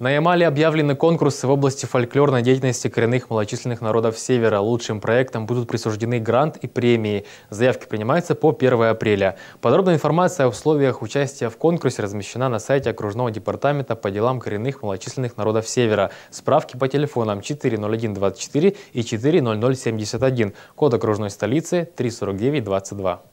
На Ямале объявлены конкурсы в области фольклорной деятельности коренных малочисленных народов Севера. Лучшим проектам будут присуждены грант и премии. Заявки принимаются по 1 апреля. Подробная информация о условиях участия в конкурсе размещена на сайте окружного департамента по делам коренных малочисленных народов Севера. Справки по телефонам 40124 и 40071. Код окружной столицы 34922.